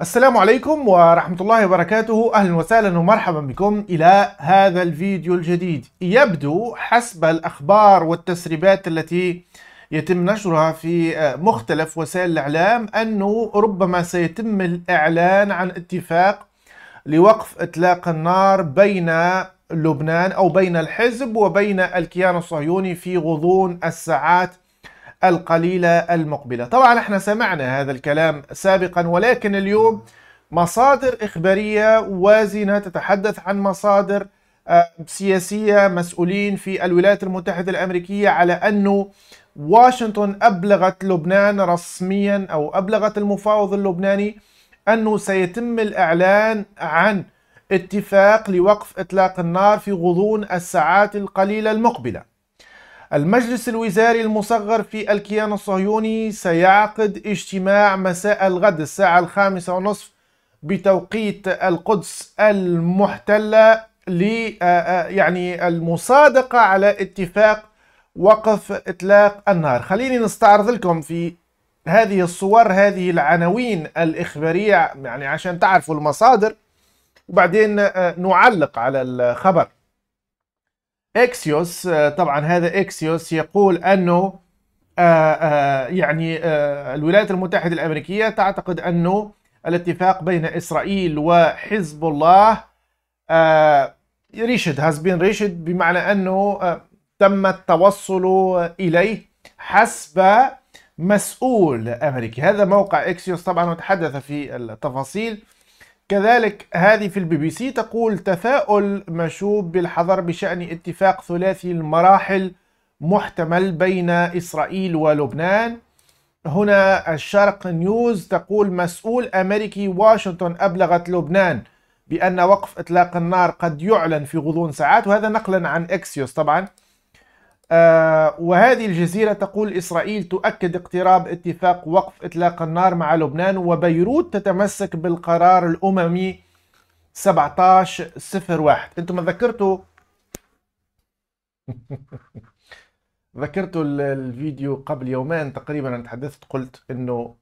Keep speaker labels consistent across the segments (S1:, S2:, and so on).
S1: السلام عليكم ورحمة الله وبركاته أهلا وسهلا ومرحبا بكم إلى هذا الفيديو الجديد يبدو حسب الأخبار والتسريبات التي يتم نشرها في مختلف وسائل الإعلام أنه ربما سيتم الإعلان عن اتفاق لوقف إطلاق النار بين لبنان أو بين الحزب وبين الكيان الصهيوني في غضون الساعات القليلة المقبلة طبعا احنا سمعنا هذا الكلام سابقا ولكن اليوم مصادر إخبارية وازنة تتحدث عن مصادر آه، سياسية مسؤولين في الولايات المتحدة الأمريكية على أنه واشنطن أبلغت لبنان رسميا أو أبلغت المفاوض اللبناني أنه سيتم الإعلان عن اتفاق لوقف إطلاق النار في غضون الساعات القليلة المقبلة المجلس الوزاري المصغر في الكيان الصهيوني سيعقد اجتماع مساء الغد الساعة الخامسة ونصف بتوقيت القدس المحتلة ل آه، آه، يعني المصادقة على اتفاق وقف إطلاق النار خليني نستعرض لكم في هذه الصور هذه العناوين الإخبارية يعني عشان تعرفوا المصادر وبعدين آه، نعلق على الخبر اكسيوس آه، طبعا هذا اكسيوس يقول انه آه، آه، يعني الولايات المتحده الامريكيه تعتقد انه الاتفاق بين اسرائيل وحزب الله ريشد هاز بين ريشد بمعنى انه تم التوصل اليه حسب مسؤول امريكي هذا موقع اكسيوس طبعا وتحدث في التفاصيل كذلك هذه في البي بي سي تقول تفاؤل مشوب بالحذر بشأن اتفاق ثلاثي المراحل محتمل بين إسرائيل ولبنان هنا الشرق نيوز تقول مسؤول أمريكي واشنطن أبلغت لبنان بأن وقف إطلاق النار قد يعلن في غضون ساعات وهذا نقلا عن إكسيوس طبعا آه، وهذه الجزيرة تقول إسرائيل تؤكد اقتراب اتفاق وقف إطلاق النار مع لبنان وبيروت تتمسك بالقرار الأممي 1701 أنتم ذكرتوا ذكرتوا الفيديو قبل يومين تقريبا أنا تحدثت قلت أنه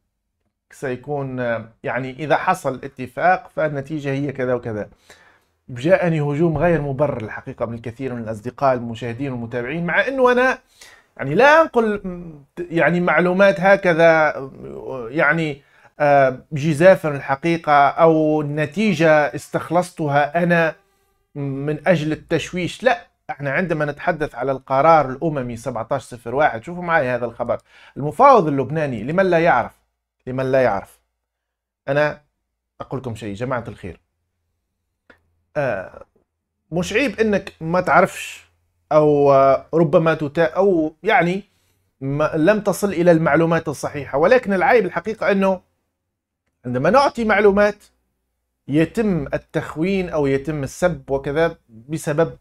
S1: سيكون آه، يعني إذا حصل اتفاق فالنتيجة هي كذا وكذا جاءني هجوم غير مبرر الحقيقه من الكثير من الاصدقاء المشاهدين والمتابعين مع انه انا يعني لا انقل يعني معلومات هكذا يعني آه، جزافا الحقيقه او نتيجه استخلصتها انا من اجل التشويش لا احنا عندما نتحدث على القرار الاممي 1701 شوفوا معي هذا الخبر المفاوض اللبناني لمن لا يعرف لمن لا يعرف انا اقول لكم شيء جماعه الخير آه، مش عيب انك ما تعرفش او آه، ربما تتا او يعني ما لم تصل الى المعلومات الصحيحه ولكن العيب الحقيقه انه عندما نعطي معلومات يتم التخوين او يتم السب وكذا بسبب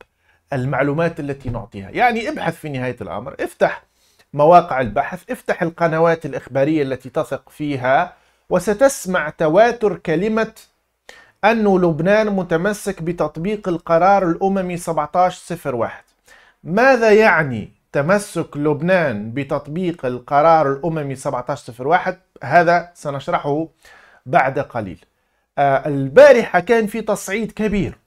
S1: المعلومات التي نعطيها يعني ابحث في نهايه الامر افتح مواقع البحث افتح القنوات الاخباريه التي تثق فيها وستسمع تواتر كلمه أن لبنان متمسك بتطبيق القرار الأممي 1701 ماذا يعني تمسك لبنان بتطبيق القرار الأممي 1701 هذا سنشرحه بعد قليل آه، البارحة كان في تصعيد كبير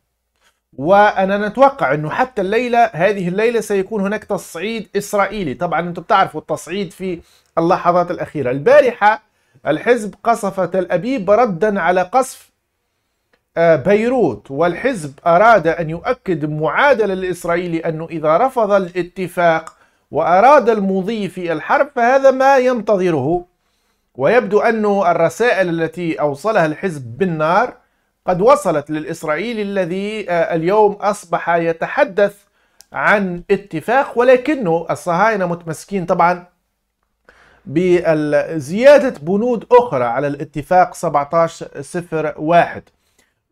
S1: وانا نتوقع انه حتى الليله هذه الليله سيكون هناك تصعيد اسرائيلي طبعا انتم بتعرفوا التصعيد في اللحظات الاخيره البارحه الحزب قصف تل ابيب ردا على قصف آه، بيروت والحزب أراد أن يؤكد معادلة الإسرائيلي أنه إذا رفض الاتفاق وأراد المضي في الحرب فهذا ما ينتظره ويبدو أن الرسائل التي أوصلها الحزب بالنار قد وصلت للإسرائيلي الذي آه، اليوم أصبح يتحدث عن اتفاق ولكنه الصهاينة متمسكين طبعا بزيادة بنود أخرى على الاتفاق 1701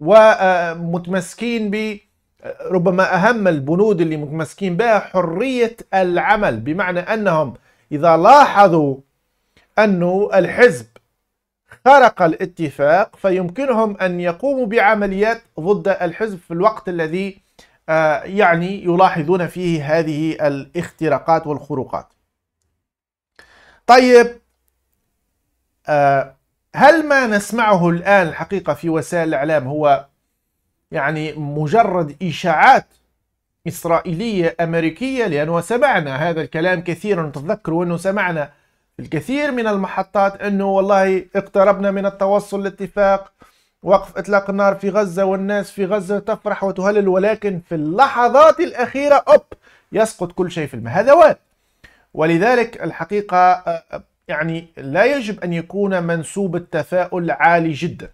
S1: ومتمسكين ب ربما أهم البنود اللي متمسكين بها حرية العمل بمعنى أنهم إذا لاحظوا أن الحزب خرق الاتفاق فيمكنهم أن يقوموا بعمليات ضد الحزب في الوقت الذي آه، يعني يلاحظون فيه هذه الاختراقات والخروقات طيب آه هل ما نسمعه الآن الحقيقة في وسائل الإعلام هو يعني مجرد إشاعات إسرائيلية أمريكية لأنه سمعنا هذا الكلام كثيرا تتذكروا أنه سمعنا الكثير من المحطات أنه والله اقتربنا من التوصل لاتفاق وقف إطلاق النار في غزة والناس في غزة تفرح وتهلل ولكن في اللحظات الأخيرة أوب يسقط كل شيء في الماء هذا واد ولذلك الحقيقة يعني لا يجب أن يكون منسوب التفاؤل عالي جدا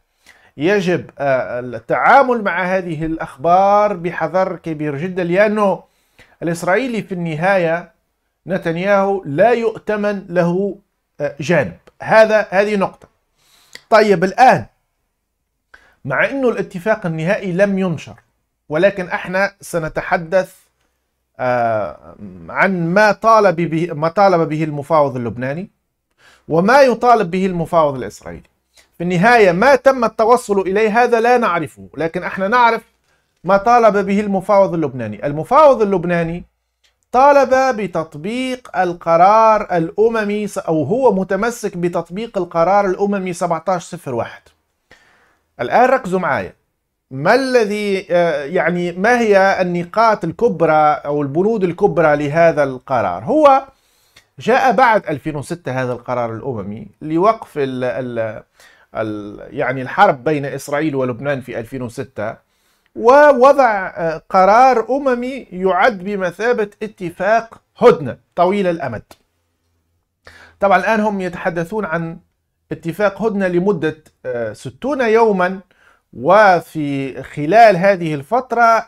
S1: يجب آه، التعامل مع هذه الأخبار بحذر كبير جدا لأنه الإسرائيلي في النهاية نتنياهو لا يؤتمن له آه، جانب هذا هذه نقطة طيب الآن مع أنه الاتفاق النهائي لم ينشر ولكن احنا سنتحدث آه، عن ما طالب به ما طالب به المفاوض اللبناني وما يطالب به المفاوض الإسرائيلي في النهاية ما تم التوصل إليه هذا لا نعرفه لكن احنا نعرف ما طالب به المفاوض اللبناني المفاوض اللبناني طالب بتطبيق القرار الأممي أو هو متمسك بتطبيق القرار الأممي 1701 الآن ركزوا معايا ما الذي آه، يعني ما هي النقاط الكبرى أو البنود الكبرى لهذا القرار هو جاء بعد 2006 هذا القرار الأممي لوقف الـ الـ الـ يعني الحرب بين إسرائيل ولبنان في 2006 ووضع آه، قرار أممي يعد بمثابة اتفاق هدنة طويل الأمد طبعا الآن هم يتحدثون عن اتفاق هدنة لمدة 60 آه، يوما وفي خلال هذه الفترة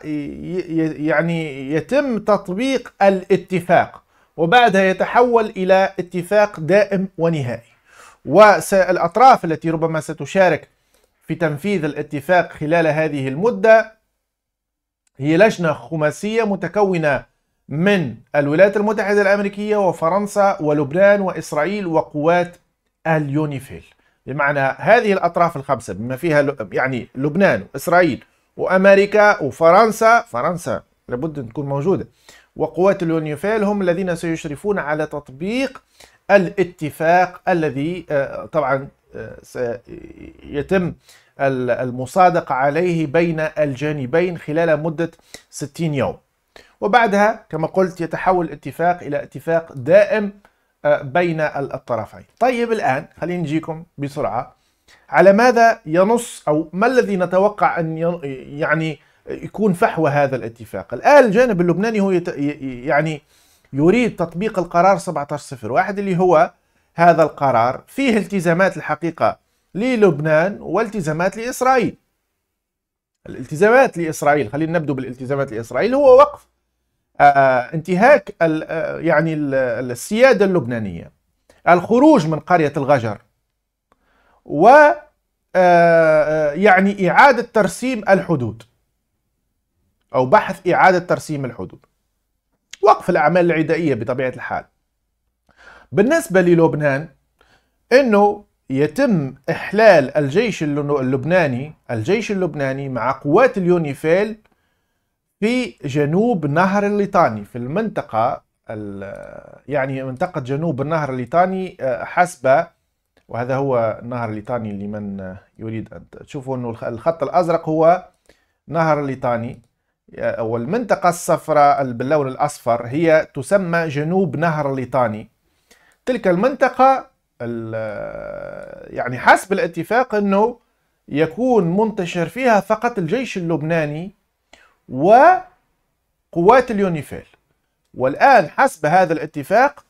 S1: يعني يتم تطبيق الاتفاق وبعدها يتحول إلى اتفاق دائم ونهائي والأطراف التي ربما ستشارك في تنفيذ الاتفاق خلال هذه المدة هي لجنة خماسية متكونة من الولايات المتحدة الأمريكية وفرنسا ولبنان وإسرائيل وقوات اليونيفيل بمعنى هذه الأطراف الخمسة بما فيها يعني لبنان وإسرائيل وأمريكا وفرنسا فرنسا لابد أن تكون موجودة وقوات اليونيفيل هم الذين سيشرفون على تطبيق الاتفاق الذي آه، طبعا آه، سيتم المصادقة عليه بين الجانبين خلال مدة 60 يوم وبعدها كما قلت يتحول الاتفاق إلى اتفاق دائم آه، بين الطرفين طيب الآن خلينا نجيكم بسرعة على ماذا ينص أو ما الذي نتوقع أن يعني يكون فحوى هذا الاتفاق الآن الجانب اللبناني هو يت... يعني يريد تطبيق القرار 1701 اللي هو هذا القرار فيه التزامات الحقيقة للبنان والتزامات لإسرائيل الالتزامات لإسرائيل خلينا نبدو بالالتزامات لإسرائيل هو وقف آه انتهاك ال آه، يعني السيادة اللبنانية الخروج من قرية الغجر و آه، آه، يعني إعادة ترسيم الحدود أو بحث إعادة ترسيم الحدود وقف الأعمال العدائية بطبيعة الحال بالنسبة للبنان أنه يتم إحلال الجيش اللبناني الجيش اللبناني مع قوات اليونيفيل في جنوب نهر الليطاني في المنطقة يعني منطقة جنوب النهر الليطاني آه، حسب وهذا هو النهر الليطاني لمن يريد أن تشوفوا أنه الخط الأزرق هو نهر الليطاني أو المنطقة الصفراء باللون الأصفر هي تسمى جنوب نهر الليطاني تلك المنطقة يعني حسب الاتفاق أنه يكون منتشر فيها فقط الجيش اللبناني وقوات اليونيفيل والآن حسب هذا الاتفاق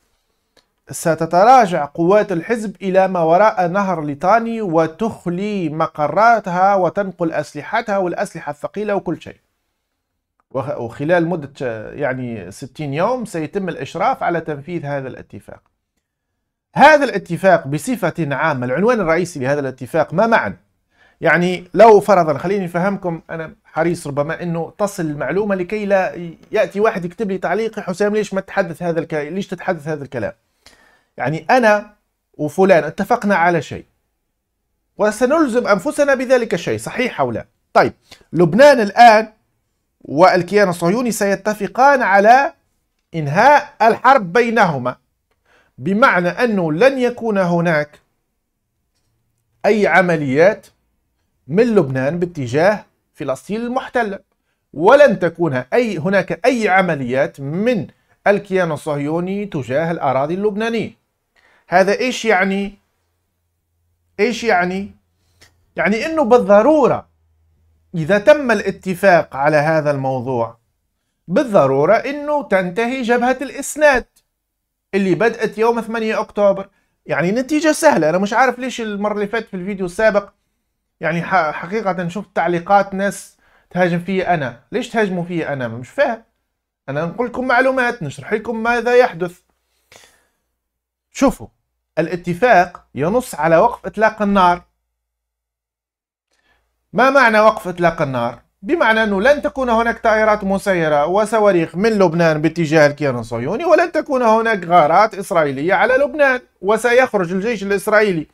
S1: ستتراجع قوات الحزب إلى ما وراء نهر ليطاني وتخلي مقراتها وتنقل أسلحتها والأسلحة الثقيلة وكل شيء وخلال مدة يعني 60 يوم سيتم الإشراف على تنفيذ هذا الاتفاق هذا الاتفاق بصفة عامة العنوان الرئيسي لهذا الاتفاق ما معنى يعني لو فرضا خليني أفهمكم أنا حريص ربما أنه تصل المعلومة لكي لا يأتي واحد يكتب لي تعليق حسام ليش ما تتحدث هذا الكلام ليش تتحدث هذا الكلام يعني أنا وفلان اتفقنا على شيء وسنلزم أنفسنا بذلك الشيء صحيح أو لا طيب لبنان الآن والكيان الصهيوني سيتفقان على إنهاء الحرب بينهما بمعنى أنه لن يكون هناك أي عمليات من لبنان باتجاه فلسطين المحتلة ولن تكون أي هناك أي عمليات من الكيان الصهيوني تجاه الأراضي اللبنانية هذا إيش يعني؟ إيش يعني؟ يعني أنه بالضرورة إذا تم الاتفاق على هذا الموضوع بالضرورة أنه تنتهي جبهة الإسناد اللي بدأت يوم 8 أكتوبر يعني نتيجة سهلة أنا مش عارف ليش المرة اللي فاتت في الفيديو السابق يعني حقيقة شفت تعليقات ناس تهاجم فيا أنا ليش تهاجموا فيا أنا مش فاهم أنا نقول لكم معلومات نشرح لكم ماذا يحدث شوفوا الاتفاق ينص على وقف إطلاق النار ما معنى وقف إطلاق النار؟ بمعنى أنه لن تكون هناك طائرات مسيرة وصواريخ من لبنان باتجاه الكيان الصهيوني ولن تكون هناك غارات إسرائيلية على لبنان وسيخرج الجيش الإسرائيلي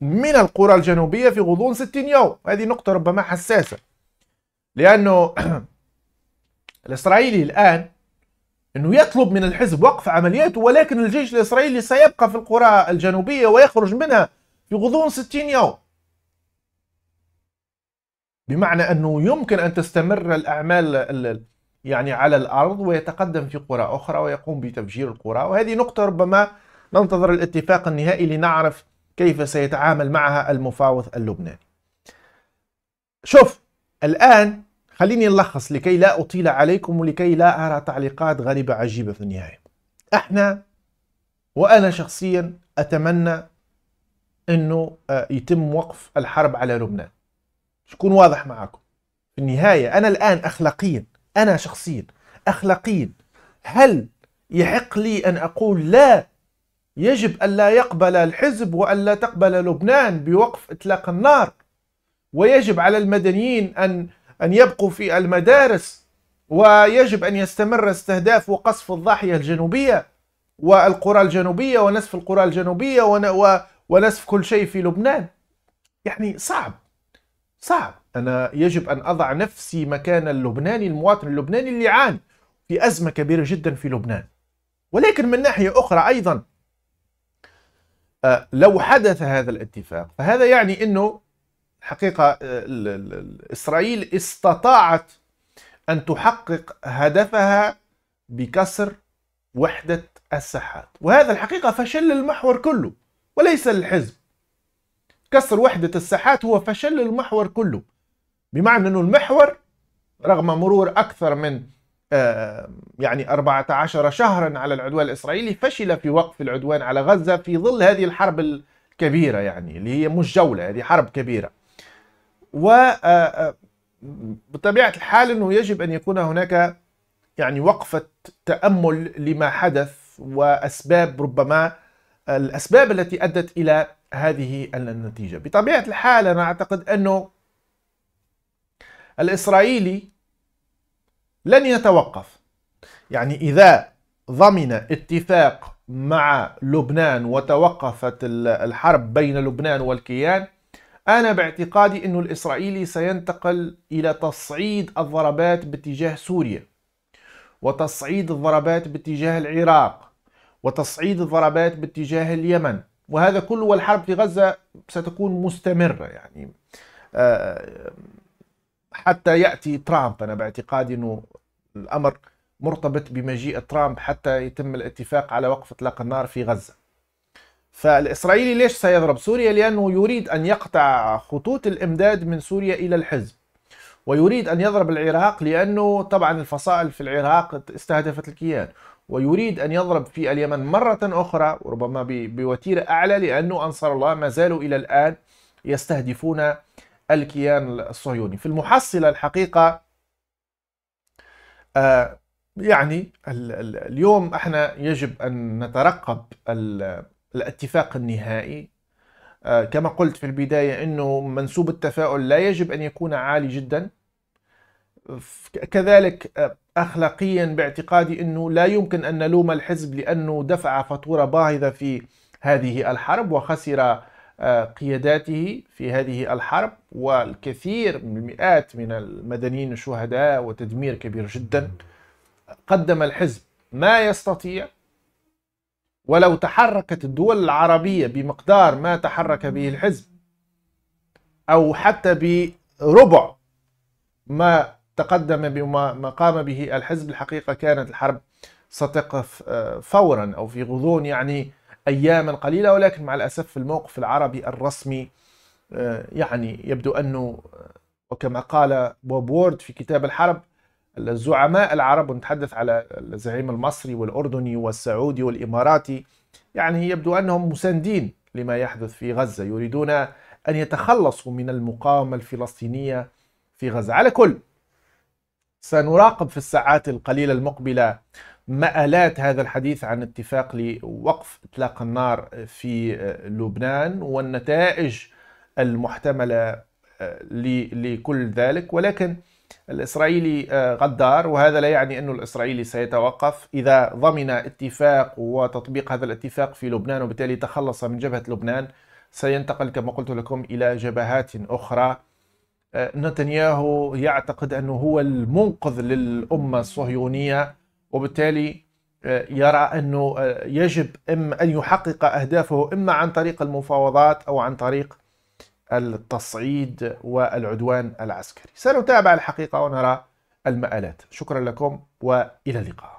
S1: من القرى الجنوبية في غضون 60 يوم هذه نقطة ربما حساسة لأنه الإسرائيلي الآن أنه يطلب من الحزب وقف عملياته ولكن الجيش الإسرائيلي سيبقى في القرى الجنوبية ويخرج منها في غضون 60 يوم بمعنى أنه يمكن أن تستمر الأعمال يعني على الأرض ويتقدم في قرى أخرى ويقوم بتفجير القرى وهذه نقطة ربما ننتظر الاتفاق النهائي لنعرف كيف سيتعامل معها المفاوض اللبناني شوف الآن خليني نلخص لكي لا أطيل عليكم ولكي لا أرى تعليقات غريبة عجيبة في النهاية احنا وأنا شخصيا أتمنى أنه آه، يتم وقف الحرب على لبنان شكون واضح معاكم في النهاية أنا الآن أخلاقيا أنا شخصيا أخلاقيا هل يحق لي أن أقول لا يجب أن لا يقبل الحزب وأن لا تقبل لبنان بوقف إطلاق النار ويجب على المدنيين أن أن يبقوا في المدارس ويجب أن يستمر استهداف وقصف الضاحية الجنوبية والقرى الجنوبية ونسف القرى الجنوبية ونسف كل شيء في لبنان يعني صعب صعب أنا يجب أن أضع نفسي مكان اللبناني المواطن اللبناني اللي عاني في أزمة كبيرة جدا في لبنان ولكن من ناحية أخرى أيضا آه، لو حدث هذا الاتفاق فهذا يعني أنه حقيقة آه، إسرائيل استطاعت أن تحقق هدفها بكسر وحدة الساحات وهذا الحقيقة فشل المحور كله وليس الحزب كسر وحدة الساحات هو فشل المحور كله بمعنى أنه المحور رغم مرور أكثر من آه، يعني 14 شهرا على العدوان الإسرائيلي فشل في وقف العدوان على غزة في ظل هذه الحرب الكبيرة يعني اللي هي مش جولة هذه حرب كبيرة و آه، آه، بطبيعة الحال أنه يجب أن يكون هناك يعني وقفة تأمل لما حدث وأسباب ربما الأسباب التي أدت إلى هذه النتيجة بطبيعة الحال أنا أعتقد أنه الإسرائيلي لن يتوقف يعني إذا ضمن اتفاق مع لبنان وتوقفت الحرب بين لبنان والكيان أنا باعتقادي أنه الإسرائيلي سينتقل إلى تصعيد الضربات باتجاه سوريا وتصعيد الضربات باتجاه العراق وتصعيد الضربات باتجاه اليمن وهذا كله والحرب في غزة ستكون مستمرة يعني آه، حتى يأتي ترامب أنا باعتقادي أنه الأمر مرتبط بمجيء ترامب حتى يتم الاتفاق على وقف اطلاق النار في غزة فالإسرائيلي ليش سيضرب سوريا؟ لأنه يريد أن يقطع خطوط الإمداد من سوريا إلى الحزب ويريد أن يضرب العراق لأنه طبعا الفصائل في العراق استهدفت الكيان ويريد أن يضرب في اليمن مرة أخرى وربما بوتيرة أعلى لأنه أنصار الله ما زالوا إلى الآن يستهدفون الكيان الصهيوني في المحصلة الحقيقة آه، يعني اليوم احنا يجب أن نترقب الاتفاق النهائي آه، كما قلت في البداية أنه منسوب التفاؤل لا يجب أن يكون عالي جدا كذلك آه، أخلاقيا باعتقادي أنه لا يمكن أن نلوم الحزب لأنه دفع فاتورة باهظة في هذه الحرب وخسر آه، قياداته في هذه الحرب والكثير من المئات من المدنيين الشهداء وتدمير كبير جدا قدم الحزب ما يستطيع ولو تحركت الدول العربية بمقدار ما تحرك به الحزب أو حتى بربع ما تقدم بما قام به الحزب الحقيقة كانت الحرب ستقف آه، فورا أو في غضون يعني أياما قليلة ولكن مع الأسف الموقف العربي الرسمي آه، يعني يبدو أنه آه، وكما قال بوب وورد في كتاب الحرب الزعماء العرب ونتحدث على الزعيم المصري والأردني والسعودي والإماراتي يعني يبدو أنهم مساندين لما يحدث في غزة يريدون أن يتخلصوا من المقاومة الفلسطينية في غزة على كل سنراقب في الساعات القليلة المقبلة مآلات هذا الحديث عن اتفاق لوقف اطلاق النار في لبنان والنتائج المحتملة آه، لكل ذلك ولكن الإسرائيلي آه، غدار وهذا لا يعني أنه الإسرائيلي سيتوقف إذا ضمن اتفاق وتطبيق هذا الاتفاق في لبنان وبالتالي تخلص من جبهة لبنان سينتقل كما قلت لكم إلى جبهات أخرى آه، نتنياهو يعتقد انه هو المنقذ للامه الصهيونيه وبالتالي آه، يرى انه آه، يجب اما ان يحقق اهدافه اما عن طريق المفاوضات او عن طريق التصعيد والعدوان العسكري سنتابع الحقيقه ونرى المآلات شكرا لكم والى اللقاء